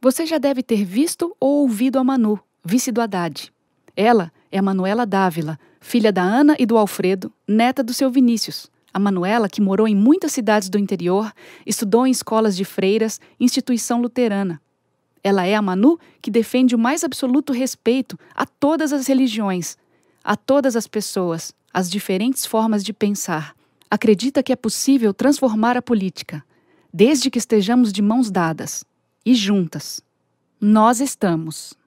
Você já deve ter visto ou ouvido a Manu, vice do Haddad. Ela é a Manuela Dávila, filha da Ana e do Alfredo, neta do seu Vinícius. A Manuela, que morou em muitas cidades do interior, estudou em escolas de freiras, instituição luterana. Ela é a Manu que defende o mais absoluto respeito a todas as religiões, a todas as pessoas, as diferentes formas de pensar. Acredita que é possível transformar a política, desde que estejamos de mãos dadas e juntas, nós estamos.